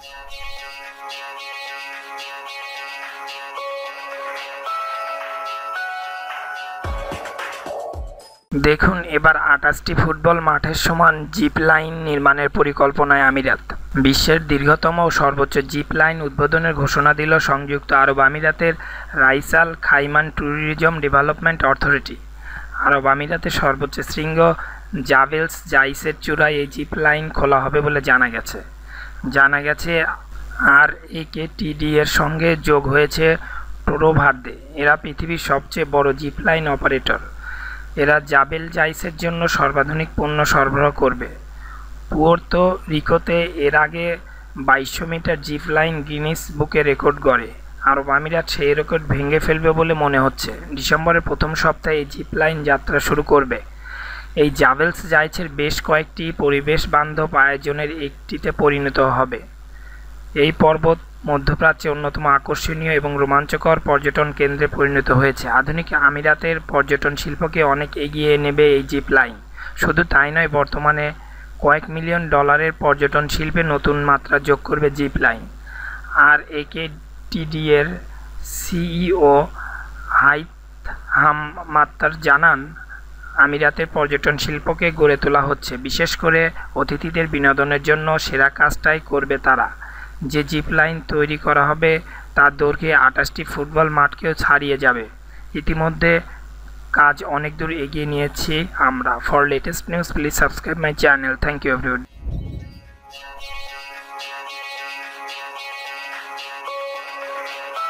দেখুন এবার আটাশটি ফুটবল মাঠের সমান জিপ লাইন নির্মাণের পরিকল্পনায় আমিরাত বিশ্বের দীর্ঘতম ও সর্বোচ্চ জিপ লাইন উদ্বোধনের ঘোষণা দিল সংযুক্ত আরব আমিরাতের রাইসাল খাইমান ট্যুরিজম ডেভেলপমেন্ট অথরিটি আরব আমিরাতের সর্বোচ্চ শৃঙ্গ জাভেলস জাইসের চূড়ায় এই জিপ লাইন খোলা হবে বলে জানা গেছে জানা গেছে আর একে এর সঙ্গে যোগ হয়েছে টোরোভার্দে এরা পৃথিবীর সবচেয়ে বড় জিপলাইন অপারেটর এরা জাবেল জাইসের জন্য সর্বাধুনিক পণ্য সরবরাহ করবে পুয়ের্তো রিকোতে এর আগে বাইশশো মিটার জিপ লাইন গিনিস বুকে রেকর্ড গড়ে আরব আমিরাত সেই রেকর্ড ভেঙে ফেলবে বলে মনে হচ্ছে ডিসেম্বরের প্রথম সপ্তাহে এই জিপ লাইন যাত্রা শুরু করবে এই জাভেলস জাইছের বেশ কয়েকটি পরিবেশ বান্ধব আয়োজনের একটিতে পরিণত হবে এই পর্বত মধ্যপ্রাচ্যে অন্যতম আকর্ষণীয় এবং রোমাঞ্চকর পর্যটন কেন্দ্রে পরিণত হয়েছে আধুনিক আমিরাতের পর্যটন শিল্পকে অনেক এগিয়ে নেবে এই জিপ লাইন শুধু তাই নয় বর্তমানে কয়েক মিলিয়ন ডলারের পর্যটন শিল্পে নতুন মাত্রা যোগ করবে জিপ লাইন আর একে টিডিএর সিইও হাইত হাম মাত্তার জানান আমিরাতে পর্যটন শিল্পকে গড়ে তোলা হচ্ছে বিশেষ করে অতিথিদের বিনোদনের জন্য সেরা কাজটাই করবে তারা যে জিপ লাইন তৈরি করা হবে তার দৈর্ঘ্যে আঠাশটি ফুটবল মাঠকেও ছাড়িয়ে যাবে ইতিমধ্যে কাজ অনেক দূর এগিয়ে নিয়েছি আমরা for latest news please subscribe my channel thank you everyone Thank you.